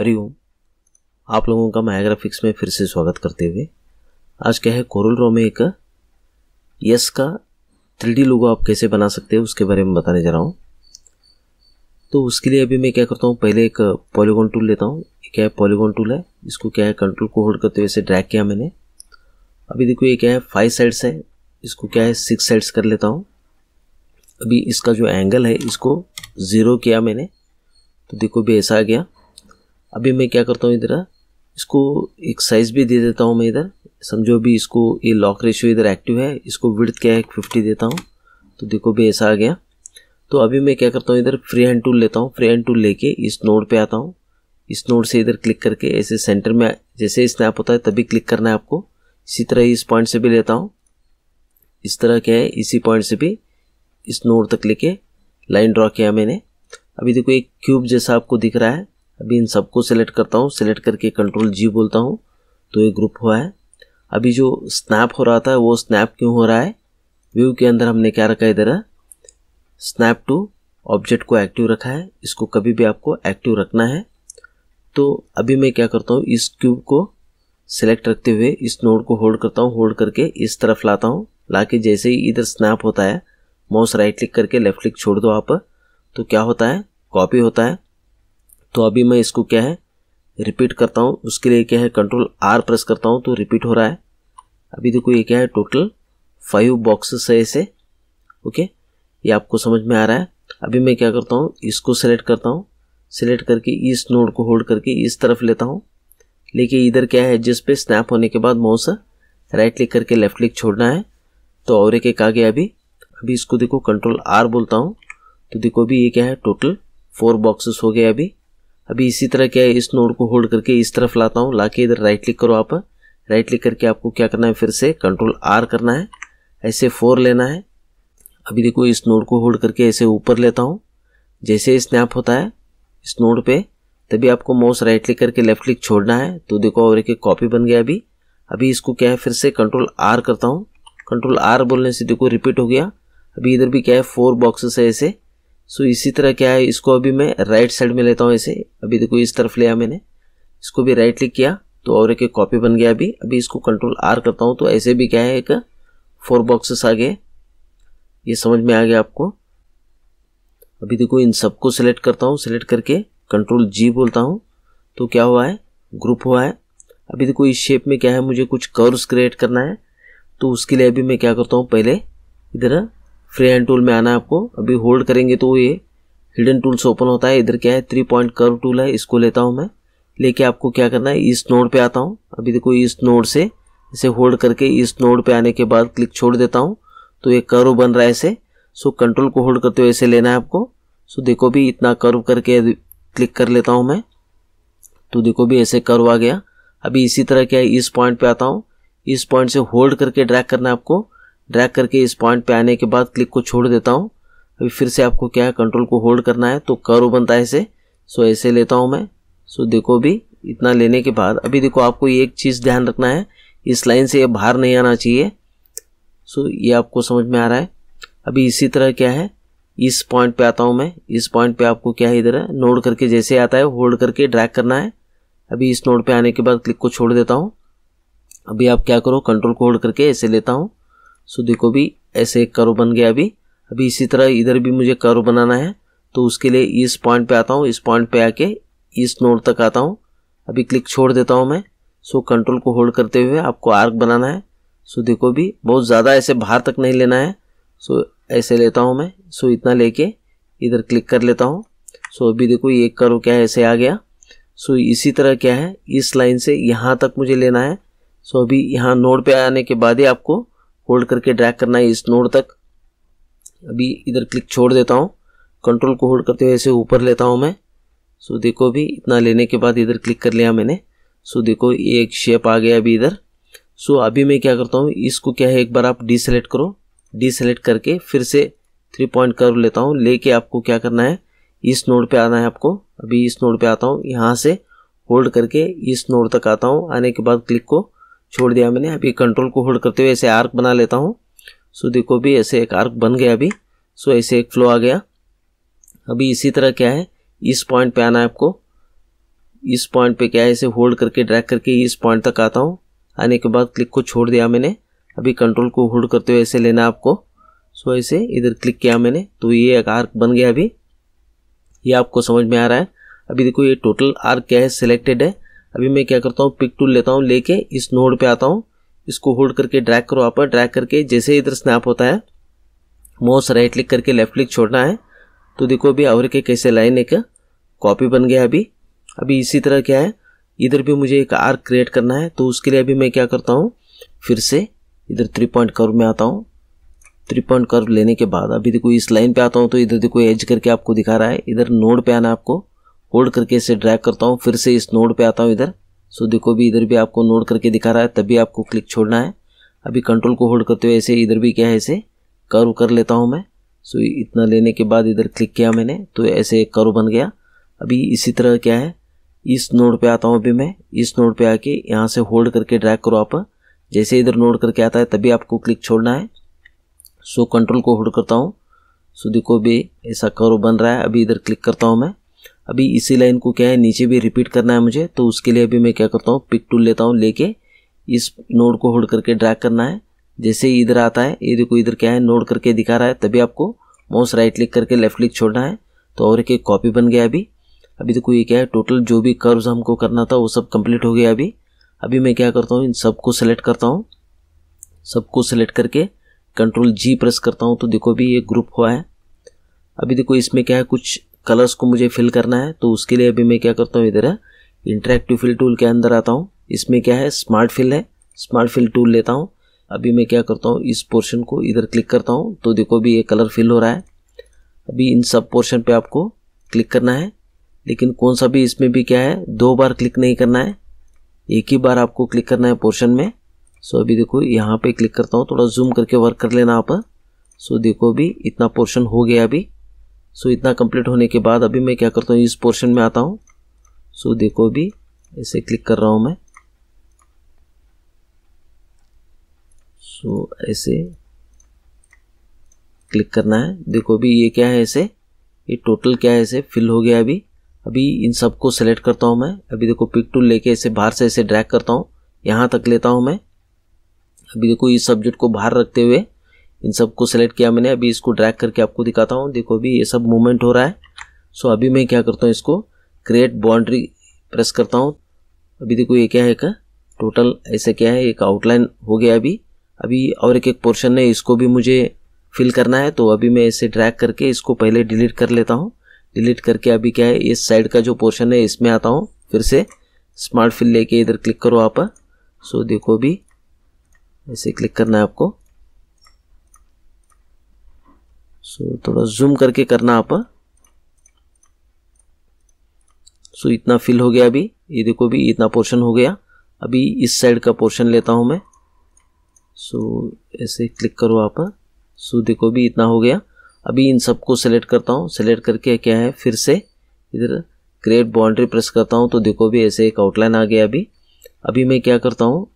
हरिओम ओम आप लोगों का मायाग्राफिक्स में फिर से स्वागत करते हुए आज क्या है कोरल रो में एक यस का थ्री लोगो आप कैसे बना सकते हैं उसके बारे में बताने जा रहा हूँ तो उसके लिए अभी मैं क्या करता हूँ पहले एक पॉलीगॉन टूल लेता हूँ क्या है पॉलीगॉन टूल है इसको क्या है कंट्रोल को होल्ड करते हुए इसे ड्रैग किया मैंने अभी देखो ये क्या है फाइव साइड्स है इसको क्या है सिक्स साइड्स कर लेता हूँ अभी इसका जो एंगल है इसको ज़ीरो किया मैंने तो देखो भी ऐसा आ गया अभी मैं क्या करता हूँ इधर इसको एक साइज़ भी दे देता हूँ मैं इधर समझो भी इसको ये लॉक रेशियो इधर एक्टिव है इसको विड्थ क्या है फिफ्टी देता हूँ तो देखो भी ऐसा आ गया तो अभी मैं क्या करता हूँ इधर फ्री हैंड टूल लेता हूँ फ्री हैंड टूल लेके इस नोड पे आता हूँ इस नोड से इधर क्लिक करके ऐसे सेंटर में जैसे स्नैप होता है तभी क्लिक करना है आपको इसी तरह इस पॉइंट से भी लेता हूँ इस तरह क्या है इसी पॉइंट से भी इस नोड तक लेके लाइन ड्रॉ किया मैंने अभी देखो एक क्यूब जैसा आपको दिख रहा है अभी इन सबको सेलेक्ट करता हूँ सेलेक्ट करके कंट्रोल जी बोलता हूँ तो ये ग्रुप हुआ है अभी जो स्नैप हो रहा था वो स्नैप क्यों हो रहा है व्यू के अंदर हमने क्या रखा है इधर स्नैप टू ऑब्जेक्ट को एक्टिव रखा है इसको कभी भी आपको एक्टिव रखना है तो अभी मैं क्या करता हूँ इस क्यूब को सेलेक्ट रखते हुए इस नोड को होल्ड करता हूँ होल्ड करके इस तरफ लाता हूँ ला जैसे ही इधर स्नैप होता है माउस राइट क्लिक करके लेफ्ट क्लिक छोड़ दो आप तो क्या होता है कॉपी होता है तो अभी मैं इसको क्या है रिपीट करता हूँ उसके लिए क्या है कंट्रोल आर प्रेस करता हूँ तो रिपीट हो रहा है अभी देखो ये क्या है टोटल फाइव बॉक्सेस है इसे ओके ये आपको समझ में आ रहा है अभी मैं क्या करता हूँ इसको सेलेक्ट करता हूँ सेलेक्ट करके इस नोड को होल्ड करके इस तरफ लेता हूँ लेके इधर क्या है जिस पे स्नैप होने के बाद माउस राइट क्लिक करके लेफ्ट क्लिक छोड़ना है तो और एक एक आ गया अभी अभी इसको देखो कंट्रोल आर बोलता हूँ तो देखो अभी ये क्या है टोटल फोर बॉक्सेस हो गए अभी अभी इसी तरह क्या है इस नोड को होल्ड करके इस तरफ लाता हूँ लाके इधर राइट क्लिक करो आप राइट क्लिक करके आपको क्या करना है फिर से कंट्रोल आर करना है ऐसे फोर लेना है अभी देखो इस नोड को होल्ड करके ऐसे ऊपर लेता हूँ जैसे स्नैप होता है इस नोड पे तभी आपको माउस राइट क्लिक करके लेफ्ट क्लिक छोड़ना है तो देखो और एक कॉपी बन गया अभी अभी इसको क्या है फिर से कंट्रोल आर करता हूँ कंट्रोल आर बोलने से देखो रिपीट हो गया अभी इधर भी क्या है फोर बॉक्सेस है ऐसे सो इसी तरह क्या है इसको अभी मैं राइट साइड में लेता हूँ इसे अभी देखो इस तरफ लिया मैंने इसको भी राइट क्लिक किया तो और एक कॉपी बन गया अभी अभी इसको कंट्रोल आर करता हूँ तो ऐसे भी क्या है एक फोर बॉक्सेस आ गए ये समझ में आ गया आपको अभी देखो इन सबको सिलेक्ट करता हूँ सिलेक्ट करके कंट्रोल जी बोलता हूँ तो क्या हुआ है ग्रुप हुआ है अभी देखो इस शेप में क्या है मुझे कुछ कर्व्स क्रिएट करना है तो उसके लिए अभी मैं क्या करता हूँ पहले इधर फ्री हैंड टूल में आना है आपको अभी होल्ड करेंगे तो ये हिडन टूल्स ओपन होता है इधर क्या है थ्री पॉइंट कर्व टूल है इसको लेता हूँ मैं लेके आपको क्या करना है इस नोड पे आता हूँ अभी देखो इस नोड से इसे होल्ड करके इस नोड पे आने के बाद क्लिक छोड़ देता हूँ तो ये कर्व बन रहा है इसे सो कंट्रोल को होल्ड करते हुए ऐसे लेना है आपको सो देखो भी इतना कर्व करके क्लिक कर लेता हूँ मैं तो देखो भी ऐसे कर्व आ गया अभी इसी तरह क्या है इस पॉइंट पे आता हूँ इस पॉइंट से होल्ड करके ड्रैग करना है आपको ड्रैग करके इस पॉइंट पे आने के बाद क्लिक को छोड़ देता हूँ अभी फिर से आपको क्या है कंट्रोल को होल्ड करना है तो करो बनता है इसे सो ऐसे लेता हूँ मैं सो देखो भी इतना लेने के बाद अभी देखो आपको ये एक चीज़ ध्यान रखना है इस लाइन से ये बाहर नहीं आना चाहिए सो ये आपको समझ में आ रहा है अभी इसी तरह क्या है इस पॉइंट पे आता हूँ मैं इस पॉइंट पे आपको क्या है इधर है नोड करके जैसे आता है होल्ड करके ड्रैग करना है अभी इस नोड पे आने के बाद क्लिक को छोड़ देता हूँ अभी आप क्या करो कंट्रोल को होल्ड करके ऐसे लेता हूँ सो देखो भी ऐसे एक करो बन गया अभी अभी इसी तरह इधर भी मुझे करो बनाना है तो उसके लिए इस पॉइंट पे आता हूँ इस पॉइंट पे आके इस नोड तक आता हूँ अभी क्लिक छोड़ देता हूँ मैं सो कंट्रोल को होल्ड करते हुए आपको आर्क बनाना है सो देखो भी बहुत ज़्यादा ऐसे बाहर तक नहीं लेना है सो ऐसे लेता हूँ मैं सो इतना लेके इधर क्लिक कर लेता हूँ सो अभी देखो ये करो क्या है ऐसे आ गया सो इसी तरह क्या है इस लाइन से यहाँ तक मुझे लेना है सो अभी यहाँ नोड पे आने के बाद ही आपको होल्ड करके ड्रैग करना है इस नोड तक अभी इधर क्लिक छोड़ देता हूँ कंट्रोल को होल्ड करते हुए ऐसे ऊपर लेता हूँ मैं सो देखो भी इतना लेने के बाद इधर क्लिक कर लिया मैंने सो देखो ये एक शेप आ गया अभी इधर सो अभी मैं क्या करता हूँ इसको क्या है एक बार आप डीसेलेक्ट करो डीसेलेक्ट करके फिर से थ्री पॉइंट कर्व लेता हूँ लेके आपको क्या करना है इस नोड पे आना है आपको अभी इस नोड पे आता हूँ यहाँ से होल्ड करके इस नोड तक आता हूँ आने के बाद क्लिक को छोड़ दिया मैंने अभी कंट्रोल को होल्ड करते हुए ऐसे आर्क बना लेता हूँ सो देखो भी ऐसे एक आर्क बन गया अभी सो ऐसे एक फ्लो आ गया अभी इसी तरह क्या है इस पॉइंट पे आना है आपको इस पॉइंट पे क्या है इसे होल्ड करके ड्रैग करके इस पॉइंट तक आता हूँ आने के बाद क्लिक को छोड़ दिया मैंने अभी कंट्रोल को होल्ड करते हुए ऐसे लेना आपको सो ऐसे इधर क्लिक किया मैंने तो ये एक आर्क बन गया अभी ये आपको समझ में आ रहा है अभी देखो ये टोटल आर्क क्या है सिलेक्टेड है अभी मैं क्या करता हूँ पिक टूल लेता हूँ लेके इस नोड पे आता हूँ इसको होल्ड करके ड्रैग करो आप ड्रैग करके जैसे इधर स्नैप होता है माउस राइट क्लिक करके लेफ्ट क्लिक छोड़ना है तो देखो अभी और के कैसे लाइन एक कॉपी बन गया अभी अभी इसी तरह क्या है इधर भी मुझे एक आर्क क्रिएट करना है तो उसके लिए अभी मैं क्या करता हूँ फिर से इधर थ्री पॉइंट कर्व में आता हूँ थ्री पॉइंट कर्व लेने के बाद अभी देखो इस लाइन पे आता हूँ तो इधर देखो एज करके आपको दिखा रहा है इधर नोड पे आना आपको होल्ड करके इसे ड्रैग करता हूँ फिर से इस नोड पे आता हूँ इधर सो देखो भी इधर भी आपको नोड करके दिखा रहा है तभी आपको क्लिक छोड़ना है अभी कंट्रोल को होल्ड करते हुए ऐसे इधर भी क्या है इसे कर्व कर लेता हूँ मैं सो इतना लेने के बाद इधर क्लिक किया मैंने तो ऐसे एक कर्व बन गया अभी इसी तरह क्या है इस नोड पे आता हूँ अभी मैं इस नोड पे आके यहाँ से होल्ड करके ड्रैग करो आप जैसे इधर नोड करके आता है तभी आपको क्लिक छोड़ना है सो कंट्रोल को होल्ड करता हूँ सो देखो भी ऐसा कर्व बन रहा है अभी इधर क्लिक करता हूँ मैं अभी इसी लाइन को क्या है नीचे भी रिपीट करना है मुझे तो उसके लिए अभी मैं क्या करता हूँ पिक टूल लेता हूँ लेके इस नोड को होल्ड करके ड्रैग करना है जैसे ही इधर आता है ये देखो इधर क्या है नोड करके दिखा रहा है तभी आपको माउस राइट क्लिक करके लेफ्ट क्लिक छोड़ना है तो और एक कॉपी बन गया अभी अभी देखो ये क्या है टोटल जो भी कर्व्स हमको करना था वो सब कंप्लीट हो गया अभी अभी मैं क्या करता हूँ इन सबको सेलेक्ट करता हूँ सबको सेलेक्ट करके कंट्रोल जी प्रेस करता हूँ तो देखो अभी ये ग्रुप हुआ है अभी देखो इसमें क्या है कुछ कलर्स को मुझे फिल करना है तो उसके लिए अभी मैं क्या करता हूँ इधर इंटरेक्टिव फिल टूल के अंदर आता हूँ इसमें क्या है स्मार्ट फिल है स्मार्ट फिल टूल लेता हूँ अभी मैं क्या करता हूँ इस पोर्शन को इधर क्लिक करता हूँ तो देखो अभी ये कलर फिल हो रहा है अभी इन सब पोर्शन पे आपको क्लिक करना है लेकिन कौन सा भी इसमें भी क्या है दो बार क्लिक नहीं करना है एक ही बार आपको क्लिक करना है पोर्शन में सो अभी देखो यहाँ पे क्लिक करता हूँ थोड़ा जूम करके वर्क कर लेना आप सो देखो अभी इतना पोर्शन हो गया अभी सो so, इतना कंप्लीट होने के बाद अभी मैं क्या करता हूँ इस पोर्शन में आता हूँ सो so, देखो अभी ऐसे क्लिक कर रहा हूँ मैं सो so, ऐसे क्लिक करना है देखो अभी ये क्या है ऐसे ये टोटल क्या है ऐसे फिल हो गया अभी अभी इन सबको सेलेक्ट करता हूँ मैं अभी देखो पिक टूल लेके ऐसे बाहर से ऐसे ड्रैग करता हूँ यहाँ तक लेता हूँ मैं अभी देखो इस सब्जेक्ट को बाहर रखते हुए इन सब को सेलेक्ट किया मैंने अभी इसको ड्रैग करके आपको दिखाता हूँ देखो अभी ये सब मूवमेंट हो रहा है सो अभी मैं क्या करता हूँ इसको क्रिएट बाउंड्री प्रेस करता हूँ अभी देखो ये क्या है का टोटल ऐसे क्या है एक आउटलाइन हो गया अभी अभी और एक एक पोर्शन है इसको भी मुझे फिल करना है तो अभी मैं इसे ड्रैग करके इसको पहले डिलीट कर लेता हूँ डिलीट करके अभी क्या है इस साइड का जो पोर्शन है इसमें आता हूँ फिर से स्मार्ट फिल लेके इधर क्लिक करो आप सो देखो अभी ऐसे क्लिक करना है आपको सो so, थोड़ा जूम करके करना आप सो हाँ। so, इतना फिल हो गया अभी ये देखो भी इतना पोर्शन हो गया अभी इस साइड का पोर्शन लेता हूँ मैं सो so, ऐसे क्लिक करो आप सो हाँ। so, देखो भी इतना हो गया अभी इन सबको सेलेक्ट करता हूँ सेलेक्ट करके क्या है फिर से इधर क्रिएट बाउंड्री प्रेस करता हूँ तो देखो भी ऐसे एक आउटलाइन आ गया अभी अभी मैं क्या करता हूँ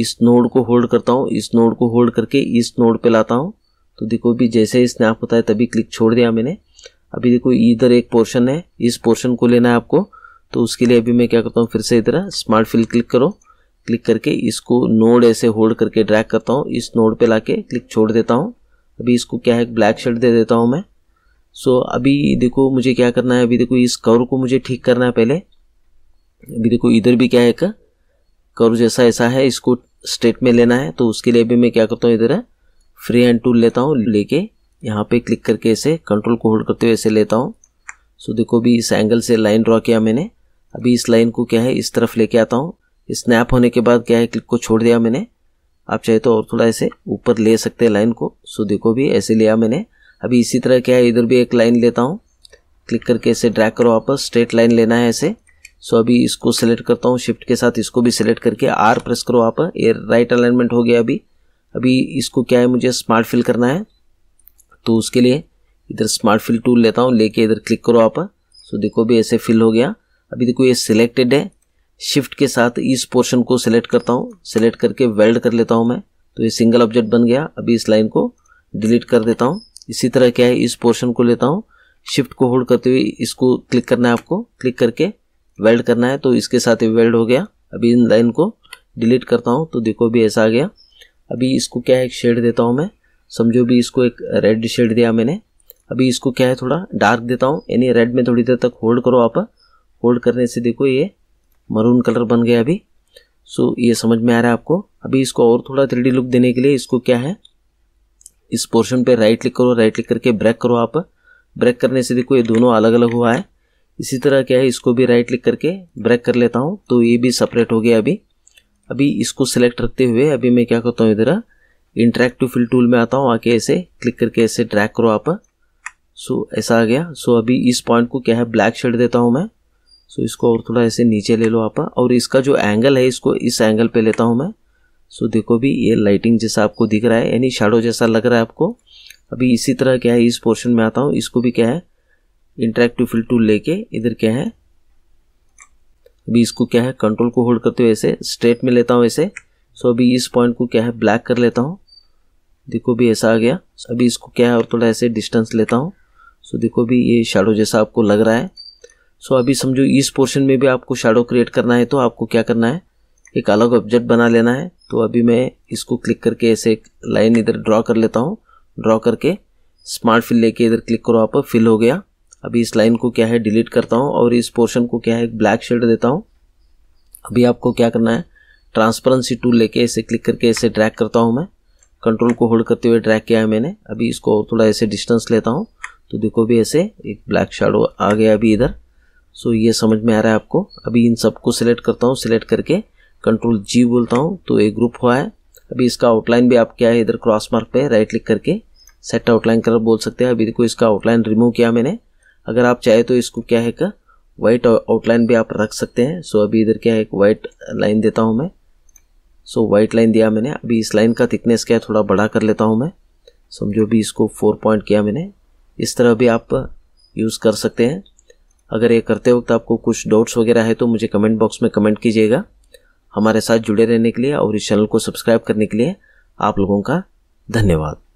इस नोड को होल्ड करता हूँ इस नोड को होल्ड करके इस नोड पे लाता हूँ तो देखो अभी जैसे ही स्नैप होता है तभी क्लिक छोड़ दिया मैंने अभी देखो इधर एक पोर्शन है इस पोर्शन को लेना है आपको तो उसके लिए अभी मैं क्या करता हूँ फिर से इधर स्मार्ट फिल क्लिक करो क्लिक करके इसको नोड ऐसे होल्ड करके ड्रैग करता हूँ इस नोड पे लाके क्लिक छोड़ देता हूँ अभी इसको क्या है ब्लैक शर्ट दे देता हूँ मैं सो so, अभी देखो मुझे क्या करना है अभी देखो इस कवर को मुझे ठीक करना है पहले अभी देखो इधर भी क्या है कर्व जैसा ऐसा है इसको स्ट्रेट में लेना है तो उसके लिए भी मैं क्या करता हूँ इधर है फ्री हैंड टूल लेता हूँ लेके यहाँ पे क्लिक करके इसे कंट्रोल को होल्ड करते हुए इसे लेता हूँ सो देखो भी इस एंगल से लाइन ड्रॉ किया मैंने अभी इस लाइन को क्या है इस तरफ लेके आता हूँ स्नैप होने के बाद क्या है क्लिक को छोड़ दिया मैंने आप चाहे तो और थोड़ा ऐसे ऊपर ले सकते हैं लाइन को सो देखो भी ऐसे लिया मैंने अभी इसी तरह क्या है इधर भी एक लाइन लेता हूँ क्लिक करके इसे ड्रैग करो वापस स्ट्रेट लाइन लेना है ऐसे सो अभी इसको सेलेक्ट करता हूँ शिफ्ट के साथ इसको भी सिलेक्ट करके आर प्रेस करो आप ए राइट अलाइनमेंट हो गया अभी अभी इसको क्या है मुझे स्मार्ट फिल करना है तो उसके लिए इधर स्मार्ट फिल टूल लेता हूँ लेके इधर क्लिक करो आप सो देखो भी ऐसे फिल हो गया अभी देखो ये सिलेक्टेड है शिफ्ट के साथ इस पोर्शन को सिलेक्ट करता हूँ सिलेक्ट करके वेल्ड कर लेता हूँ मैं तो ये सिंगल ऑब्जेक्ट बन गया अभी इस लाइन को डिलीट कर देता हूँ इसी तरह क्या है इस पोर्शन को लेता हूँ शिफ्ट को होल्ड करते हुए इसको क्लिक करना है आपको क्लिक करके वेल्ड करना है तो इसके साथ ये वेल्ड हो गया अभी इन लाइन को डिलीट करता हूँ तो देखो भी ऐसा आ गया अभी इसको क्या है एक शेड देता हूँ मैं समझो भी इसको एक रेड शेड दिया मैंने अभी इसको क्या है थोड़ा डार्क देता हूँ यानी रेड में थोड़ी देर तक होल्ड करो आप होल्ड करने से देखो ये मरून कलर बन गया अभी सो ये समझ में आ रहा है आपको अभी इसको और थोड़ा थ्री लुक देने के लिए इसको क्या है इस पोर्शन पर राइट क्लिक करो राइट क्लिक करके ब्रेक करो आप ब्रेक करने से देखो ये दोनों अलग अलग हुआ है इसी तरह क्या है इसको भी राइट क्लिक करके ब्रेक कर लेता हूँ तो ये भी सेपरेट हो गया अभी अभी इसको सिलेक्ट रखते हुए अभी मैं क्या करता हूँ इधर इंटरेक्टिव फिल टूल में आता हूँ आके ऐसे क्लिक करके ऐसे ड्रैग करो आप सो ऐसा आ गया सो अभी इस पॉइंट को क्या है ब्लैक शेड देता हूँ मैं सो इसको और थोड़ा ऐसे नीचे ले लो आप और इसका जो एंगल है इसको इस एंगल पर लेता हूँ मैं सो देखो भी ये लाइटिंग जैसा आपको दिख रहा है यानी शेडो जैसा लग रहा है आपको अभी इसी तरह क्या है इस पोर्शन में आता हूँ इसको भी क्या है इंटरेक्टिव फिल टूल लेके इधर क्या है अभी इसको क्या है कंट्रोल को होल्ड करते हुए ऐसे स्ट्रेट में लेता हूँ ऐसे सो अभी इस पॉइंट को क्या है ब्लैक कर लेता हूँ देखो भी ऐसा आ गया अभी इसको क्या है और थोड़ा ऐसे डिस्टेंस लेता हूँ सो देखो भी ये शेडो जैसा आपको लग रहा है सो अभी समझो इस पोर्शन में भी आपको शेडो क्रिएट करना है तो आपको क्या करना है एक अलग ऑब्जेक्ट बना लेना है तो अभी मैं इसको क्लिक करके ऐसे एक लाइन इधर ड्रॉ कर लेता हूँ ड्रॉ करके स्मार्ट फिल लेके इधर क्लिक करो आप फिल हो गया अभी इस लाइन को क्या है डिलीट करता हूँ और इस पोर्शन को क्या है ब्लैक शेड देता हूँ अभी आपको क्या करना है ट्रांसपेरेंसी टूल लेके ऐसे क्लिक करके ऐसे ड्रैग करता हूँ मैं कंट्रोल को होल्ड करते हुए ड्रैग किया है मैंने अभी इसको थोड़ा ऐसे डिस्टेंस लेता हूँ तो देखो भी ऐसे एक ब्लैक शेडो आ गया अभी इधर सो ये समझ में आ रहा है आपको अभी इन सबको सिलेक्ट करता हूँ सिलेक्ट करके कंट्रोल जी बोलता हूँ तो एक ग्रुप हुआ है अभी इसका आउटलाइन भी आप क्या है इधर क्रॉस मार्क पे राइट क्लिक करके सेट आउटलाइन कलर बोल सकते हैं अभी देखो इसका आउटलाइन रिमूव किया मैंने अगर आप चाहे तो इसको क्या है का वाइट आउटलाइन भी आप रख सकते हैं सो अभी इधर क्या है एक वाइट लाइन देता हूँ मैं सो वाइट लाइन दिया मैंने अभी इस लाइन का थिकनेस क्या है थोड़ा बड़ा कर लेता हूँ मैं समझो भी इसको फोर पॉइंट किया मैंने इस तरह भी आप यूज़ कर सकते हैं अगर ये करते वक्त आपको कुछ डाउट्स वगैरह है तो मुझे कमेंट बॉक्स में कमेंट कीजिएगा हमारे साथ जुड़े रहने के लिए और इस चैनल को सब्सक्राइब करने के लिए आप लोगों का धन्यवाद